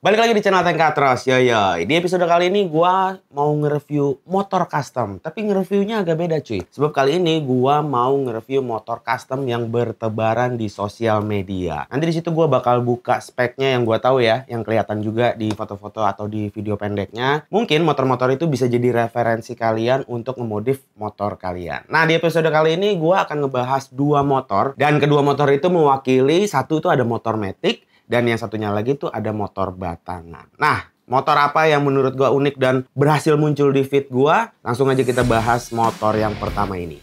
Balik lagi di channel Tengkatros, yo yo. Di episode kali ini gua mau nge-review motor custom. Tapi nge-reviewnya agak beda cuy. Sebab kali ini gua mau nge-review motor custom yang bertebaran di sosial media. Nanti di situ gue bakal buka speknya yang gua tahu ya. Yang kelihatan juga di foto-foto atau di video pendeknya. Mungkin motor-motor itu bisa jadi referensi kalian untuk memodif motor kalian. Nah di episode kali ini gua akan ngebahas dua motor. Dan kedua motor itu mewakili, satu itu ada motor Matic. Dan yang satunya lagi tuh ada motor batangan. Nah, motor apa yang menurut gua unik dan berhasil muncul di fit gua? Langsung aja kita bahas motor yang pertama ini.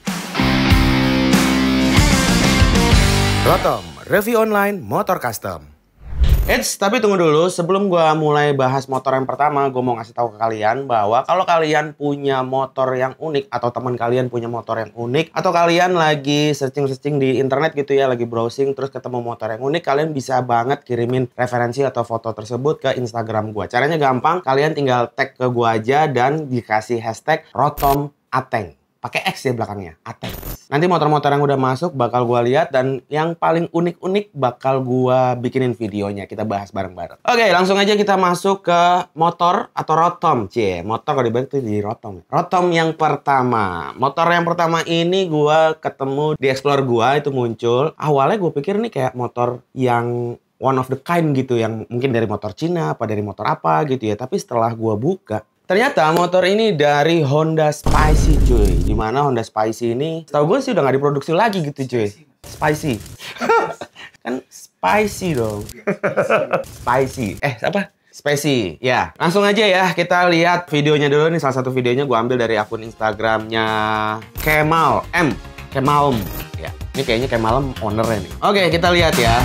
Rotom, review online motor custom. Eits, tapi tunggu dulu. Sebelum gue mulai bahas motor yang pertama, gue mau ngasih tahu ke kalian bahwa kalau kalian punya motor yang unik atau teman kalian punya motor yang unik atau kalian lagi searching-searching di internet gitu ya, lagi browsing terus ketemu motor yang unik, kalian bisa banget kirimin referensi atau foto tersebut ke Instagram gue. Caranya gampang, kalian tinggal tag ke gue aja dan dikasih hashtag rotom ateng pakai X ya belakangnya, Atex. Nanti motor-motor yang udah masuk bakal gua lihat dan yang paling unik-unik bakal gua bikinin videonya, kita bahas bareng-bareng. Oke, langsung aja kita masuk ke motor atau rotom. Cie, motor kalau dibalik itu di rotom. Ya. Rotom yang pertama. Motor yang pertama ini gua ketemu di Explore gua itu muncul. Awalnya gue pikir nih kayak motor yang one of the kind gitu yang mungkin dari motor Cina apa dari motor apa gitu ya tapi setelah gua buka Ternyata motor ini dari Honda Spicy cuy. Dimana Honda Spicy ini, Tahu gue sih udah nggak diproduksi lagi gitu cuy. Spicy. kan spicy dong. spicy. Eh apa? Spicy. ya. Langsung aja ya, kita lihat videonya dulu nih. Salah satu videonya gue ambil dari akun Instagramnya Kemal M. Kemalm. Ya, ini kayaknya Kemalm ownernya nih. Oke, kita lihat ya.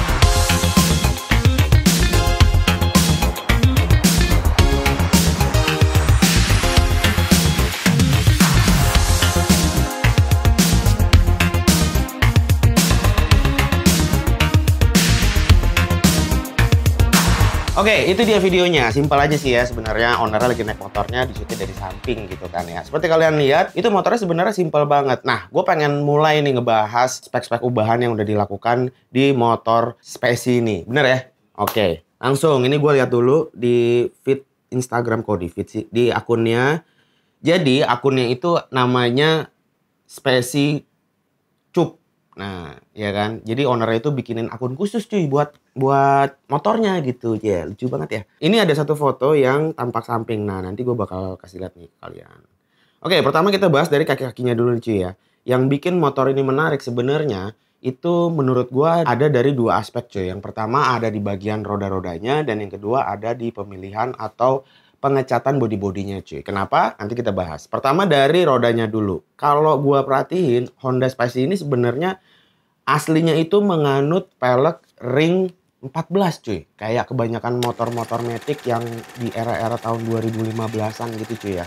Oke, okay, itu dia videonya. Simpel aja sih ya sebenarnya ownernya lagi naik motornya di dicuti dari samping gitu kan ya. Seperti kalian lihat, itu motornya sebenarnya simpel banget. Nah, gue pengen mulai nih ngebahas spek-spek ubahan yang udah dilakukan di motor spesi ini. Bener ya? Oke, okay. langsung ini gue lihat dulu di feed Instagram kok di feed sih, di akunnya. Jadi akunnya itu namanya spesi cup Nah, ya kan? Jadi owner itu bikinin akun khusus cuy buat buat motornya gitu. Ya, yeah, lucu banget ya. Ini ada satu foto yang tampak samping. Nah, nanti gue bakal kasih lihat nih kalian. Oke, pertama kita bahas dari kaki-kakinya dulu cuy ya. Yang bikin motor ini menarik sebenarnya itu menurut gue ada dari dua aspek cuy. Yang pertama ada di bagian roda-rodanya dan yang kedua ada di pemilihan atau pengecatan body-bodinya cuy. Kenapa? Nanti kita bahas. Pertama dari rodanya dulu. Kalau gua perhatiin Honda Spacy ini sebenarnya aslinya itu menganut pelek ring 14 cuy. Kayak kebanyakan motor-motor metik yang di era-era tahun 2015-an gitu cuy ya.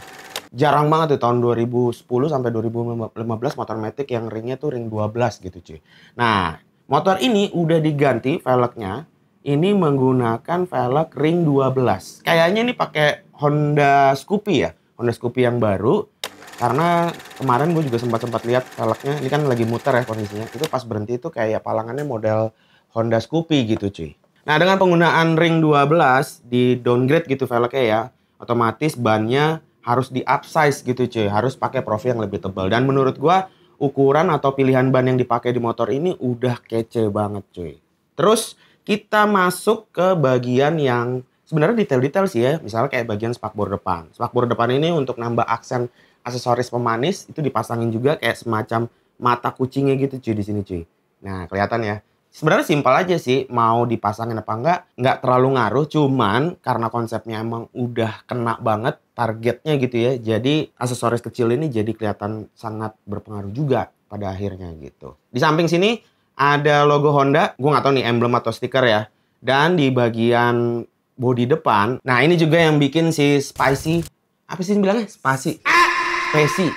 Jarang banget tuh tahun 2010 sampai 2015 motor metik yang ringnya tuh ring 12 gitu cuy. Nah, motor ini udah diganti velgnya ini menggunakan velg ring 12. Kayaknya ini pakai Honda Scoopy ya, Honda Scoopy yang baru. Karena kemarin gue juga sempat-sempat lihat velgnya, ini kan lagi muter ya kondisinya. Itu pas berhenti itu kayak palangannya model Honda Scoopy gitu cuy. Nah dengan penggunaan ring 12 di downgrade gitu velgnya ya, otomatis bannya harus di upsize gitu cuy, harus pakai profil yang lebih tebal. Dan menurut gue ukuran atau pilihan ban yang dipakai di motor ini udah kece banget cuy. Terus kita masuk ke bagian yang sebenarnya detail-detail sih ya. Misalnya kayak bagian spakbor depan. Spakbor depan ini untuk nambah aksen aksesoris pemanis itu dipasangin juga kayak semacam mata kucingnya gitu cuy di sini cuy. Nah, kelihatan ya. Sebenarnya simpel aja sih, mau dipasangin apa enggak, nggak terlalu ngaruh, cuman karena konsepnya emang udah kena banget targetnya gitu ya, jadi aksesoris kecil ini jadi kelihatan sangat berpengaruh juga pada akhirnya gitu. Di samping sini ada logo Honda, gue gak tahu nih emblem atau stiker ya. Dan di bagian bodi depan, nah ini juga yang bikin si spicy, apa sih bilangnya? Spicy. Spicy.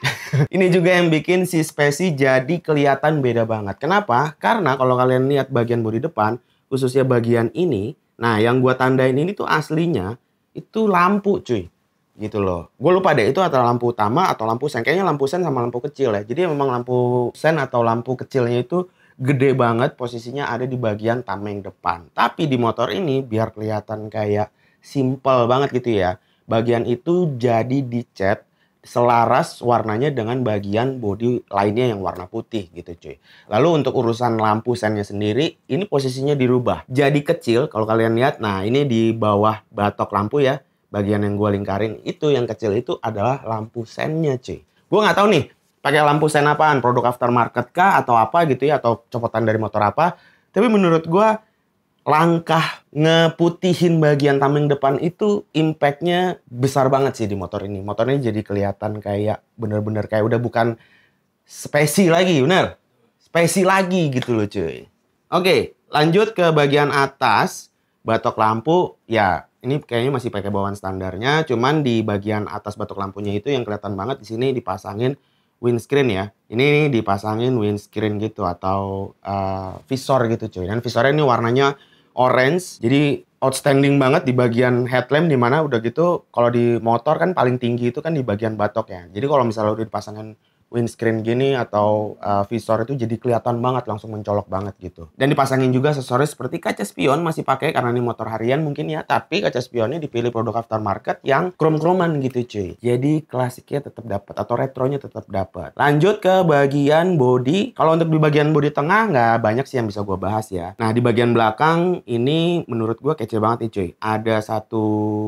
ini juga yang bikin si spicy jadi kelihatan beda banget. Kenapa? Karena kalau kalian lihat bagian bodi depan, khususnya bagian ini, nah yang gue tandain ini tuh aslinya itu lampu cuy. Gitu loh. Gue lupa deh itu atau lampu utama atau lampu sen. Kayaknya lampu sen sama lampu kecil ya. Jadi memang lampu sen atau lampu kecilnya itu gede banget posisinya ada di bagian tameng depan. Tapi di motor ini biar kelihatan kayak simple banget gitu ya. Bagian itu jadi dicat selaras warnanya dengan bagian body lainnya yang warna putih gitu cuy. Lalu untuk urusan lampu sennya sendiri ini posisinya dirubah. Jadi kecil kalau kalian lihat nah ini di bawah batok lampu ya. Bagian yang gue lingkarin itu yang kecil itu adalah lampu sennya cuy. Gue nggak tahu nih pakai lampu sen apaan produk aftermarket kah atau apa gitu ya atau copotan dari motor apa tapi menurut gue langkah ngeputihin bagian tameng depan itu impactnya besar banget sih di motor ini Motor ini jadi kelihatan kayak bener-bener kayak udah bukan spesi lagi bener spesi lagi gitu loh cuy oke lanjut ke bagian atas batok lampu ya ini kayaknya masih pakai bawaan standarnya cuman di bagian atas batok lampunya itu yang kelihatan banget di sini dipasangin windscreen ya. Ini, dipasangin windscreen gitu atau uh, visor gitu cuy. Dan visornya ini warnanya orange. Jadi outstanding banget di bagian headlamp dimana udah gitu kalau di motor kan paling tinggi itu kan di bagian batok ya. Jadi kalau misalnya udah dipasangin windscreen gini atau uh, visor itu jadi kelihatan banget langsung mencolok banget gitu. Dan dipasangin juga aksesoris seperti kaca spion masih pakai karena ini motor harian mungkin ya, tapi kaca spionnya dipilih produk aftermarket yang krom-kroman gitu cuy. Jadi klasiknya tetap dapat atau retronya tetap dapat. Lanjut ke bagian body. Kalau untuk di bagian body tengah nggak banyak sih yang bisa gue bahas ya. Nah di bagian belakang ini menurut gue kece banget nih cuy. Ada satu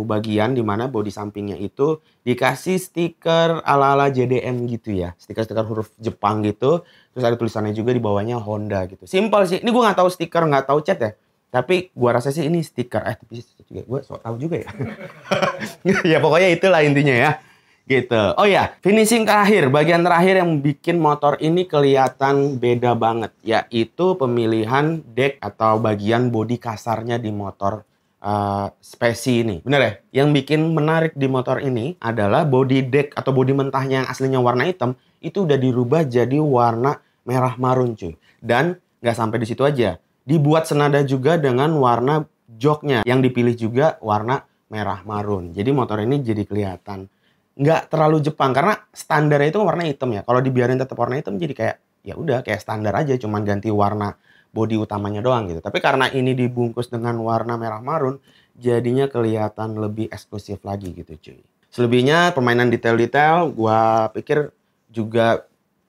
bagian dimana mana body sampingnya itu dikasih stiker ala-ala JDM gitu ya stiker-stiker huruf Jepang gitu. Terus ada tulisannya juga di bawahnya Honda gitu. Simpel sih. Ini gue nggak tahu stiker, nggak tahu cat ya. Tapi gue rasa sih ini stiker. Eh, tapi juga gue so tahu juga ya. ya pokoknya itulah intinya ya. Gitu. Oh ya, finishing terakhir, bagian terakhir yang bikin motor ini kelihatan beda banget, yaitu pemilihan deck atau bagian body kasarnya di motor uh, spesi ini. Bener ya? Yang bikin menarik di motor ini adalah body deck atau body mentahnya yang aslinya warna hitam itu udah dirubah jadi warna merah marun cuy. Dan nggak sampai di situ aja. Dibuat senada juga dengan warna joknya yang dipilih juga warna merah marun. Jadi motor ini jadi kelihatan nggak terlalu Jepang karena standarnya itu warna hitam ya. Kalau dibiarin tetap warna hitam jadi kayak ya udah kayak standar aja cuman ganti warna bodi utamanya doang gitu. Tapi karena ini dibungkus dengan warna merah marun jadinya kelihatan lebih eksklusif lagi gitu cuy. Selebihnya permainan detail-detail gua pikir juga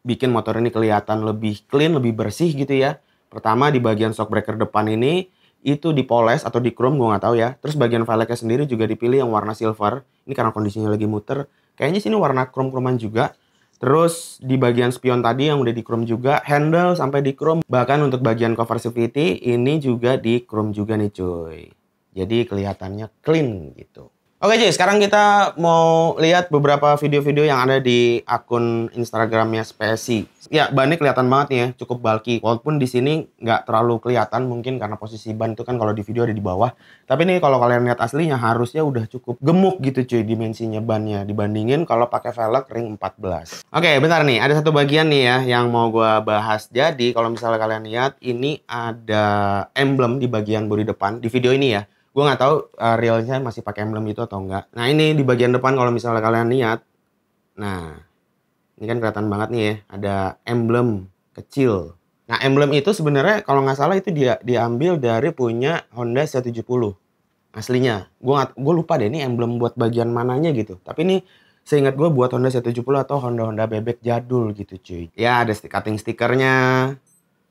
bikin motor ini kelihatan lebih clean, lebih bersih gitu ya. Pertama di bagian shockbreaker depan ini itu dipoles atau di chrome gue nggak tahu ya. Terus bagian velgnya sendiri juga dipilih yang warna silver. Ini karena kondisinya lagi muter. Kayaknya sini warna chrome kroman juga. Terus di bagian spion tadi yang udah di chrome juga, handle sampai di chrome. Bahkan untuk bagian cover safety ini juga di chrome juga nih cuy. Jadi kelihatannya clean gitu. Oke cuy, sekarang kita mau lihat beberapa video-video yang ada di akun Instagramnya Spesi. Ya, bannya kelihatan banget nih ya, cukup bulky. Walaupun di sini nggak terlalu kelihatan mungkin karena posisi ban itu kan kalau di video ada di bawah. Tapi ini kalau kalian lihat aslinya harusnya udah cukup gemuk gitu cuy dimensinya bannya dibandingin kalau pakai velg ring 14. Oke, bentar nih, ada satu bagian nih ya yang mau gue bahas. Jadi kalau misalnya kalian lihat ini ada emblem di bagian bodi depan di video ini ya gue nggak tahu uh, realnya masih pakai emblem itu atau enggak nah ini di bagian depan kalau misalnya kalian lihat nah ini kan kelihatan banget nih ya ada emblem kecil nah emblem itu sebenarnya kalau nggak salah itu dia diambil dari punya Honda C70 aslinya gue gue lupa deh ini emblem buat bagian mananya gitu tapi ini seingat gue buat Honda 170 atau Honda Honda bebek jadul gitu cuy. Ya ada cutting stikernya,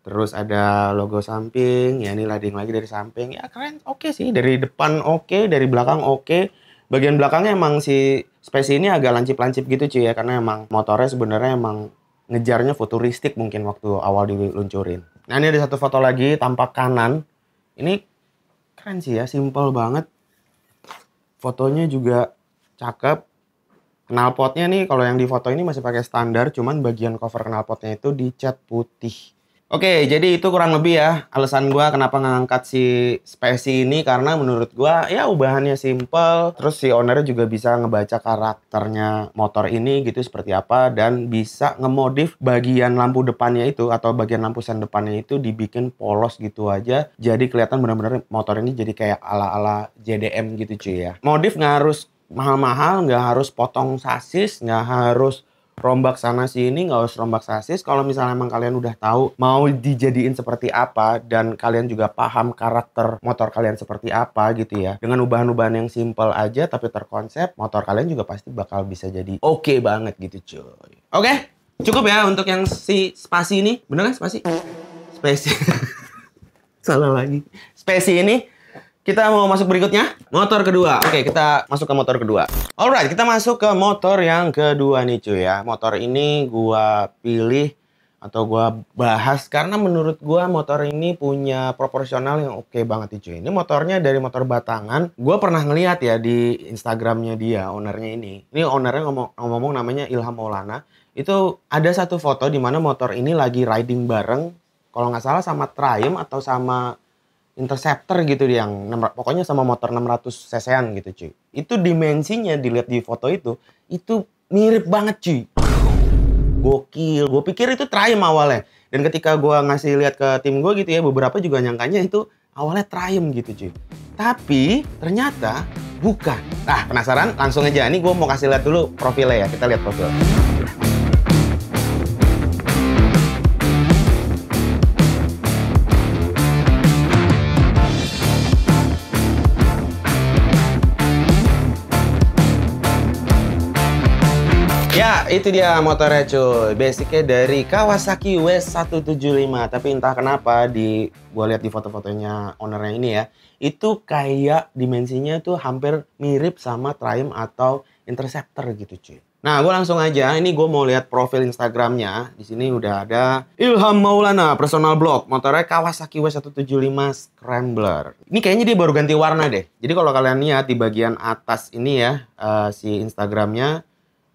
terus ada logo samping ya ini lading lagi dari samping ya keren oke okay sih dari depan oke okay, dari belakang oke okay. bagian belakangnya emang si spesi ini agak lancip-lancip gitu cuy ya karena emang motornya sebenarnya emang ngejarnya futuristik mungkin waktu awal diluncurin nah ini ada satu foto lagi tampak kanan ini keren sih ya simple banget fotonya juga cakep knalpotnya nih kalau yang di foto ini masih pakai standar cuman bagian cover knalpotnya itu dicat putih Oke, jadi itu kurang lebih ya alasan gue kenapa ngangkat si spesi ini karena menurut gue ya ubahannya simple, terus si owner juga bisa ngebaca karakternya motor ini gitu seperti apa dan bisa ngemodif bagian lampu depannya itu atau bagian lampu sen depannya itu dibikin polos gitu aja, jadi kelihatan benar-benar motor ini jadi kayak ala-ala JDM gitu cuy ya. Modif nggak harus mahal-mahal, nggak harus potong sasis, nggak harus rombak sana sini nggak usah rombak sasis kalau misalnya emang kalian udah tahu mau dijadiin seperti apa dan kalian juga paham karakter motor kalian seperti apa gitu ya dengan ubahan-ubahan yang simple aja tapi terkonsep motor kalian juga pasti bakal bisa jadi oke okay banget gitu cuy oke okay? cukup ya untuk yang si spasi ini bener kan spasi spasi salah lagi spasi ini kita mau masuk berikutnya. Motor kedua. Oke, okay, kita masuk ke motor kedua. Alright, kita masuk ke motor yang kedua nih cuy ya. Motor ini gua pilih atau gua bahas karena menurut gua motor ini punya proporsional yang oke okay banget nih cuy. Ini motornya dari motor batangan. Gua pernah ngeliat ya di Instagramnya dia, ownernya ini. Ini ownernya ngomong, ngomong namanya Ilham Maulana. Itu ada satu foto di mana motor ini lagi riding bareng kalau nggak salah sama Triumph atau sama interceptor gitu yang pokoknya sama motor 600 cc-an gitu cuy. Itu dimensinya dilihat di foto itu itu mirip banget cuy. Gokil. Gue pikir itu Triumph awalnya. Dan ketika gue ngasih lihat ke tim gue gitu ya beberapa juga nyangkanya itu awalnya Triumph gitu cuy. Tapi ternyata bukan. Nah penasaran langsung aja. Ini gue mau kasih lihat dulu profilnya ya. Kita lihat profilnya. Ya, itu dia motornya cuy. Basicnya dari Kawasaki W175. Tapi entah kenapa di gua lihat di foto-fotonya ownernya ini ya, itu kayak dimensinya tuh hampir mirip sama Triumph atau Interceptor gitu cuy. Nah, gue langsung aja. Ini gue mau lihat profil Instagramnya. Di sini udah ada Ilham Maulana, personal blog. Motornya Kawasaki W175 Scrambler. Ini kayaknya dia baru ganti warna deh. Jadi kalau kalian lihat di bagian atas ini ya, uh, si Instagramnya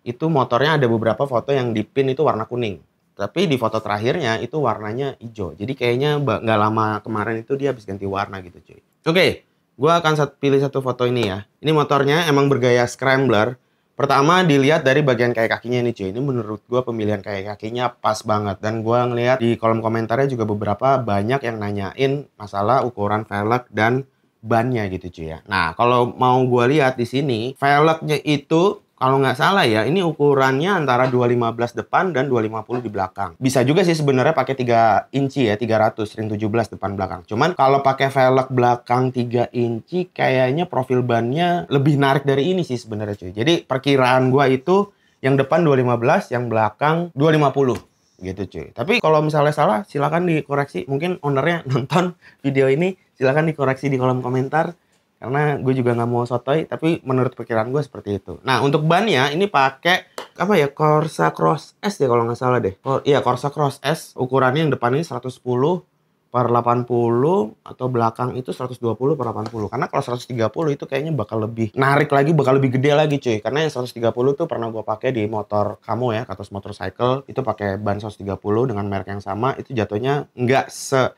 itu motornya ada beberapa foto yang dipin itu warna kuning tapi di foto terakhirnya itu warnanya hijau jadi kayaknya nggak lama kemarin itu dia habis ganti warna gitu cuy oke okay, gue akan pilih satu foto ini ya ini motornya emang bergaya scrambler Pertama dilihat dari bagian kayak kakinya ini cuy. Ini menurut gue pemilihan kayak kakinya pas banget. Dan gue ngeliat di kolom komentarnya juga beberapa banyak yang nanyain masalah ukuran velg dan bannya gitu cuy ya. Nah kalau mau gue lihat di sini velgnya itu kalau nggak salah ya, ini ukurannya antara 215 depan dan 250 di belakang. Bisa juga sih sebenarnya pakai 3 inci ya, 300 ring 17 depan belakang. Cuman kalau pakai velg belakang 3 inci kayaknya profil bannya lebih narik dari ini sih sebenarnya cuy. Jadi perkiraan gua itu yang depan 215, yang belakang 250 gitu cuy. Tapi kalau misalnya salah silahkan dikoreksi. Mungkin ownernya nonton video ini silahkan dikoreksi di kolom komentar karena gue juga nggak mau sotoy tapi menurut pikiran gue seperti itu nah untuk ban ya ini pakai apa ya Corsa Cross S ya kalau nggak salah deh Cor iya Corsa Cross S ukurannya yang depan ini 110 per 80 atau belakang itu 120 per 80 karena kalau 130 itu kayaknya bakal lebih narik lagi bakal lebih gede lagi cuy karena yang 130 tuh pernah gue pakai di motor kamu ya atau Motorcycle itu pakai ban 130 dengan merek yang sama itu jatuhnya nggak se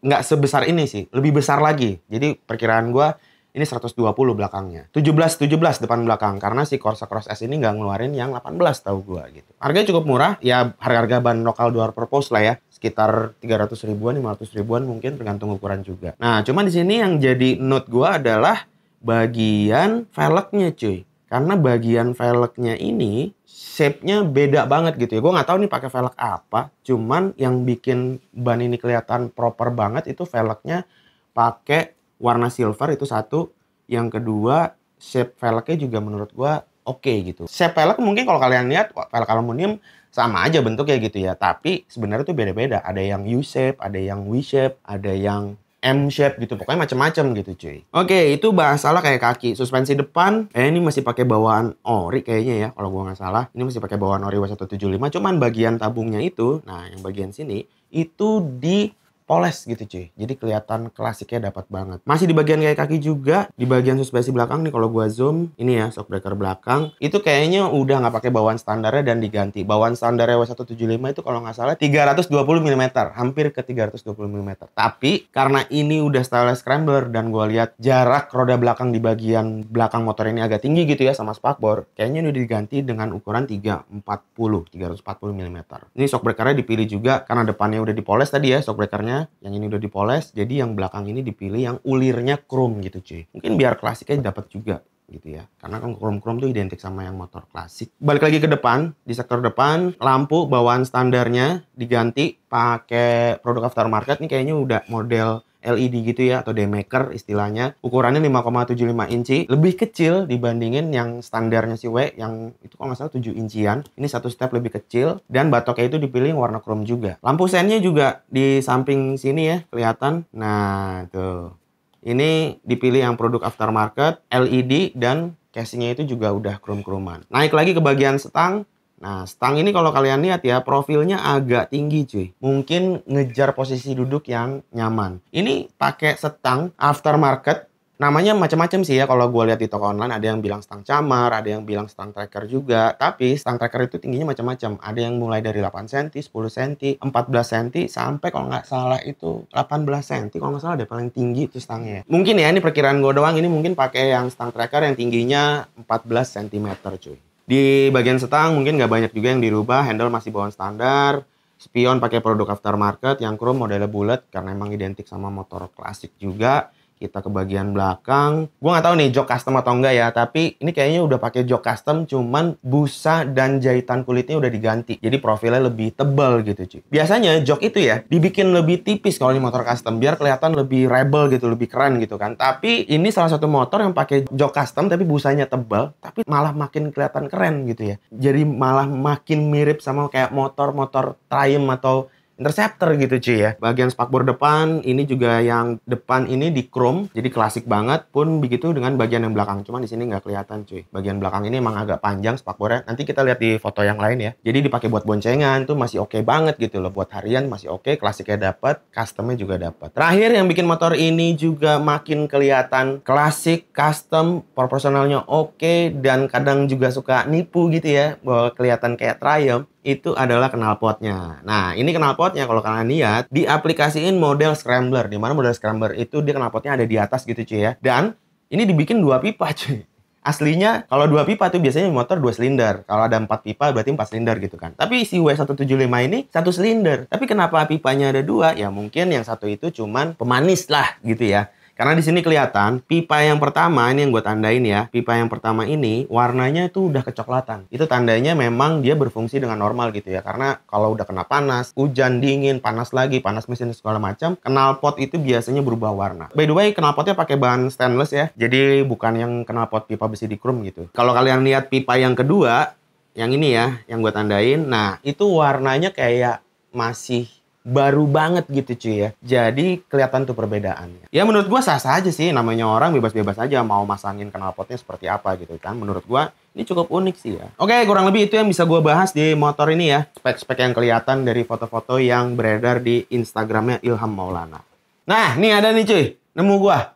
nggak sebesar ini sih lebih besar lagi jadi perkiraan gue ini 120 belakangnya. 17 17 depan belakang karena si Corsa Cross S ini nggak ngeluarin yang 18 tahu gua gitu. Harganya cukup murah, ya harga-harga ban lokal dual purpose lah ya sekitar 300 ribuan, 500 ribuan mungkin tergantung ukuran juga. Nah, cuman di sini yang jadi note gua adalah bagian velgnya cuy karena bagian velgnya ini shape-nya beda banget gitu ya. Gue nggak tahu nih pakai velg apa, cuman yang bikin ban ini kelihatan proper banget itu velgnya pakai warna silver itu satu. Yang kedua, shape velgnya juga menurut gua oke okay, gitu. Shape velg mungkin kalau kalian lihat velg aluminium sama aja bentuknya gitu ya, tapi sebenarnya tuh beda-beda. Ada yang U shape, ada yang W shape, ada yang M shape gitu pokoknya macam-macam gitu cuy. Oke okay, itu salah kayak kaki suspensi depan eh ini masih pakai bawaan ori kayaknya ya kalau gua nggak salah ini masih pakai bawaan ori W175 cuman bagian tabungnya itu nah yang bagian sini itu di poles gitu cuy. Jadi kelihatan klasiknya dapat banget. Masih di bagian kayak kaki juga, di bagian suspensi belakang nih kalau gua zoom, ini ya shockbreaker belakang, itu kayaknya udah nggak pakai bawaan standarnya dan diganti. Bawaan standarnya W175 itu kalau nggak salah 320 mm, hampir ke 320 mm. Tapi karena ini udah stylus scrambler dan gua lihat jarak roda belakang di bagian belakang motor ini agak tinggi gitu ya sama spakbor, kayaknya udah diganti dengan ukuran 340, 340 mm. Ini shock breakernya dipilih juga karena depannya udah dipoles tadi ya shock breakernya belakangnya, yang ini udah dipoles, jadi yang belakang ini dipilih yang ulirnya chrome gitu cuy. Mungkin biar klasiknya dapat juga gitu ya. Karena kan chrome-chrome tuh identik sama yang motor klasik. Balik lagi ke depan, di sektor depan, lampu bawaan standarnya diganti pakai produk aftermarket ini kayaknya udah model LED gitu ya atau demaker istilahnya ukurannya 5,75 inci lebih kecil dibandingin yang standarnya si W yang itu kalau nggak salah 7 incian ini satu step lebih kecil dan batoknya itu dipilih warna chrome juga lampu sennya juga di samping sini ya kelihatan nah tuh ini dipilih yang produk aftermarket LED dan casingnya itu juga udah chrome chroman Naik lagi ke bagian setang, Nah, Stang ini kalau kalian lihat ya, profilnya agak tinggi cuy. Mungkin ngejar posisi duduk yang nyaman. Ini pakai setang aftermarket. Namanya macam-macam sih ya kalau gue lihat di toko online ada yang bilang stang camar, ada yang bilang stang tracker juga. Tapi stang tracker itu tingginya macam-macam. Ada yang mulai dari 8 cm, 10 cm, 14 cm sampai kalau nggak salah itu 18 cm kalau nggak salah ada paling tinggi itu stangnya. Ya. Mungkin ya ini perkiraan gue doang ini mungkin pakai yang stang tracker yang tingginya 14 cm cuy. Di bagian setang mungkin nggak banyak juga yang dirubah, handle masih bawaan standar, spion pakai produk aftermarket, yang chrome modelnya bulat karena emang identik sama motor klasik juga kita ke bagian belakang. Gue nggak tahu nih jok custom atau enggak ya, tapi ini kayaknya udah pakai jok custom, cuman busa dan jahitan kulitnya udah diganti. Jadi profilnya lebih tebal gitu cuy. Biasanya jok itu ya dibikin lebih tipis kalau ini motor custom, biar kelihatan lebih rebel gitu, lebih keren gitu kan. Tapi ini salah satu motor yang pakai jok custom tapi busanya tebal, tapi malah makin kelihatan keren gitu ya. Jadi malah makin mirip sama kayak motor-motor Triumph atau interceptor gitu cuy ya. Bagian spakbor depan ini juga yang depan ini di chrome jadi klasik banget pun begitu dengan bagian yang belakang. Cuman di sini nggak kelihatan cuy. Bagian belakang ini emang agak panjang spakbornya. Nanti kita lihat di foto yang lain ya. Jadi dipakai buat boncengan tuh masih oke okay banget gitu loh. Buat harian masih oke, okay, klasiknya dapat, customnya juga dapat. Terakhir yang bikin motor ini juga makin kelihatan klasik, custom, proporsionalnya oke okay, dan kadang juga suka nipu gitu ya bahwa kelihatan kayak Triumph itu adalah knalpotnya. Nah, ini knalpotnya kalau kalian lihat diaplikasiin model scrambler. Di mana model scrambler itu dia knalpotnya ada di atas gitu cuy ya. Dan ini dibikin dua pipa cuy. Aslinya kalau dua pipa tuh biasanya motor dua silinder. Kalau ada empat pipa berarti empat silinder gitu kan. Tapi si W175 ini satu silinder. Tapi kenapa pipanya ada dua? Ya mungkin yang satu itu cuman pemanis lah gitu ya. Karena di sini kelihatan pipa yang pertama ini yang gue tandain ya, pipa yang pertama ini warnanya itu udah kecoklatan. Itu tandanya memang dia berfungsi dengan normal gitu ya. Karena kalau udah kena panas, hujan, dingin, panas lagi, panas mesin segala macam, knalpot itu biasanya berubah warna. By the way, knalpotnya pakai bahan stainless ya. Jadi bukan yang knalpot pipa besi di chrome gitu. Kalau kalian lihat pipa yang kedua, yang ini ya, yang gue tandain. Nah, itu warnanya kayak masih baru banget gitu cuy ya. Jadi kelihatan tuh perbedaannya. Ya menurut gua sah-sah aja sih namanya orang bebas-bebas aja mau masangin knalpotnya seperti apa gitu kan. Menurut gua ini cukup unik sih ya. Oke, kurang lebih itu yang bisa gua bahas di motor ini ya. Spek-spek yang kelihatan dari foto-foto yang beredar di Instagramnya Ilham Maulana. Nah, ini ada nih cuy. Nemu gua.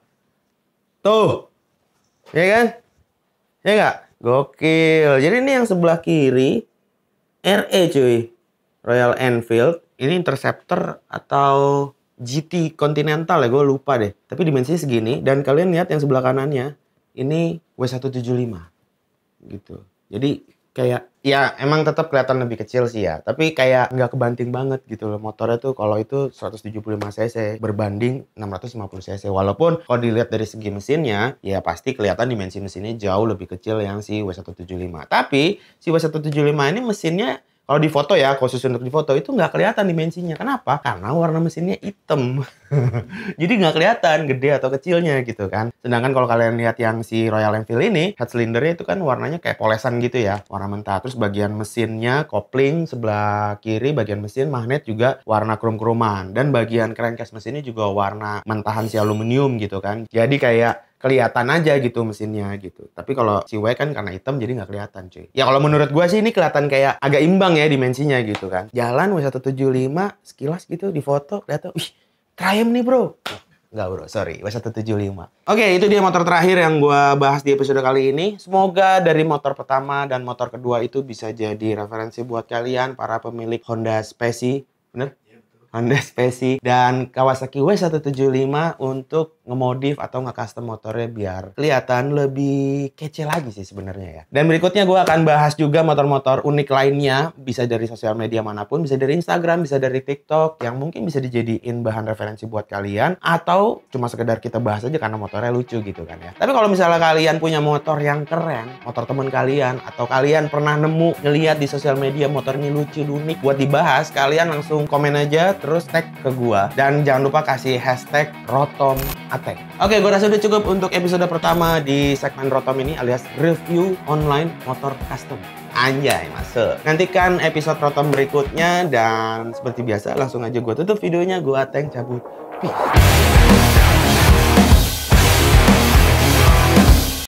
Tuh. Ya kan? Ya enggak, Gokil. Jadi ini yang sebelah kiri RE cuy. Royal Enfield ini Interceptor atau GT Continental ya, gue lupa deh. Tapi dimensinya segini, dan kalian lihat yang sebelah kanannya, ini W175. Gitu. Jadi kayak, ya emang tetap kelihatan lebih kecil sih ya. Tapi kayak nggak kebanting banget gitu loh. Motornya tuh kalau itu 175 cc berbanding 650 cc. Walaupun kalau dilihat dari segi mesinnya, ya pasti kelihatan dimensi mesinnya jauh lebih kecil yang si W175. Tapi si W175 ini mesinnya kalau di foto ya, khusus untuk di foto itu nggak kelihatan dimensinya. Kenapa? Karena warna mesinnya hitam. Jadi nggak kelihatan gede atau kecilnya gitu kan. Sedangkan kalau kalian lihat yang si Royal Enfield ini, head cylindernya itu kan warnanya kayak polesan gitu ya, warna mentah. Terus bagian mesinnya, kopling sebelah kiri, bagian mesin magnet juga warna krum-kruman. Dan bagian crankcase mesinnya juga warna mentahan si aluminium gitu kan. Jadi kayak kelihatan aja gitu mesinnya gitu. Tapi kalau si Wei kan karena hitam jadi nggak kelihatan cuy. Ya kalau menurut gue sih ini kelihatan kayak agak imbang ya dimensinya gitu kan. Jalan W175 sekilas gitu di foto kelihatan, wih Triumph nih bro. Enggak bro, sorry. W175. Oke, itu dia motor terakhir yang gue bahas di episode kali ini. Semoga dari motor pertama dan motor kedua itu bisa jadi referensi buat kalian, para pemilik Honda Speci. Bener? Honda Speci dan Kawasaki W175 untuk ngemodif atau nge-custom motornya biar kelihatan lebih kece lagi sih sebenarnya ya. Dan berikutnya gue akan bahas juga motor-motor unik lainnya, bisa dari sosial media manapun, bisa dari Instagram, bisa dari TikTok, yang mungkin bisa dijadiin bahan referensi buat kalian, atau cuma sekedar kita bahas aja karena motornya lucu gitu kan ya. Tapi kalau misalnya kalian punya motor yang keren, motor teman kalian, atau kalian pernah nemu, ngeliat di sosial media motornya lucu, unik, buat dibahas, kalian langsung komen aja, terus tag ke gue. Dan jangan lupa kasih hashtag rotom Attack. Oke, gue rasa udah cukup untuk episode pertama di segmen Rotom ini alias review online motor custom. Anjay, masuk. Nantikan episode Rotom berikutnya dan seperti biasa langsung aja gue tutup videonya. Gue Ateng cabut. Peace.